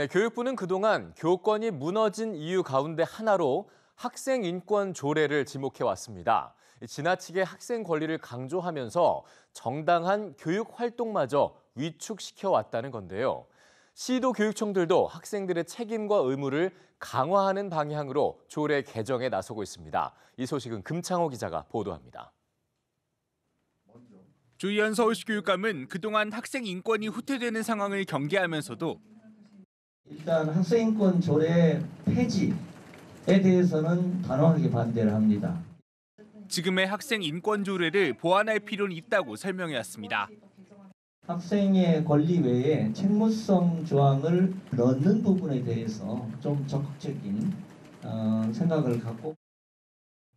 네, 교육부는 그동안 교권이 무너진 이유 가운데 하나로 학생 인권 조례를 지목해 왔습니다. 지나치게 학생 권리를 강조하면서 정당한 교육 활동마저 위축시켜 왔다는 건데요. 시도 교육청들도 학생들의 책임과 의무를 강화하는 방향으로 조례 개정에 나서고 있습니다. 이 소식은 금창호 기자가 보도합니다. 주희연 서울시 교육감은 그동안 학생 인권이 후퇴되는 상황을 경계하면서도 일단 학생인권 조례 폐지에 대해서는 단호하게 반대를 합니다. 지금의 학생 인권 조례를 보완할 필요는 있다고 설명해 왔습니다. 학생의 권리 외에 책무성 조항을 넣는 부분에 대해서 좀 적극적인 어, 생각을 갖고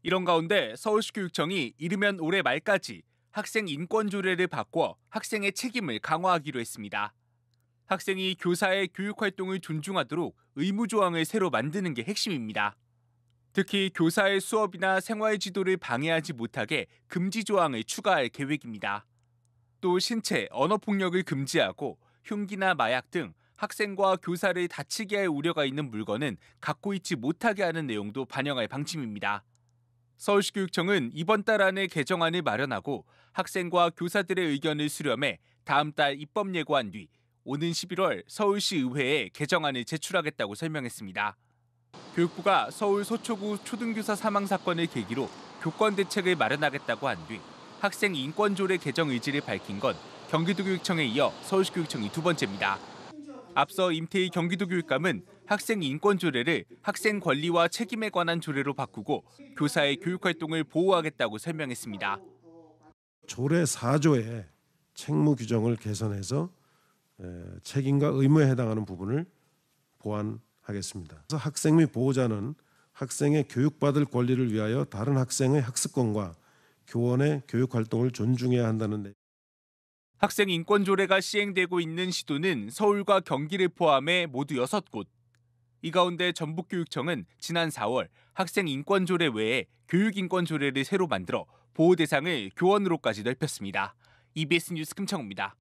이런 가운데 서울시 교육청이 이르면 올해 말까지 학생 인권 조례를 바꿔 학생의 책임을 강화하기로 했습니다. 학생이 교사의 교육 활동을 존중하도록 의무 조항을 새로 만드는 게 핵심입니다. 특히 교사의 수업이나 생활 지도를 방해하지 못하게 금지 조항을 추가할 계획입니다. 또 신체, 언어 폭력을 금지하고 흉기나 마약 등 학생과 교사를 다치게 할 우려가 있는 물건은 갖고 있지 못하게 하는 내용도 반영할 방침입니다. 서울시 교육청은 이번 달 안에 개정안을 마련하고 학생과 교사들의 의견을 수렴해 다음 달 입법 예고한 뒤 오는 11월 서울시 의회에 개정안을 제출하겠다고 설명했습니다. 교육부가 서울 서초구 초등교사 사망 사건을 계기로 교권 대책을 마련하겠다고 한 뒤 학생 인권조례 개정 의지를 밝힌 건 경기도교육청에 이어 서울시교육청이 두 번째입니다. 앞서 임태희 경기도교육감은 학생 인권 조례를 학생 권리와 책임에 관한 조례로 바꾸고 교사의 교육 활동을 보호하겠다고 설명했습니다. 조례 4조에 책무 규정을 개선해서 책임과 의무에 해당하는 부분을 보완하겠습니다. 그래서 학생 및 보호자는 학생의 교육받을 권리를 위하여 다른 학생의 학습권과 교원의 교육 활동을 존중해야 한다는 데 학생 인권 조례가 시행되고 있는 시도는 서울과 경기를 포함해 모두 6곳. 이 가운데 전북교육청은 지난 4월 학생 인권 조례 외에 교육 인권 조례를 새로 만들어 보호 대상을 교원으로까지 넓혔습니다. EBS 뉴스 금창호입니다.